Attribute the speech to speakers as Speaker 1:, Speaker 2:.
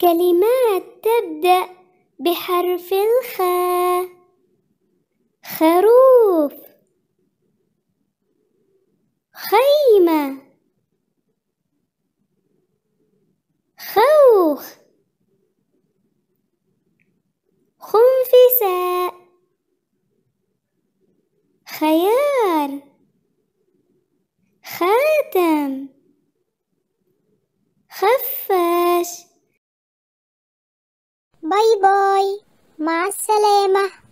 Speaker 1: كلمات تبدأ بحرف الخاء خروف خيمة
Speaker 2: خوخ خنفساء خيار خاتم
Speaker 3: خف باي باي مع السلامة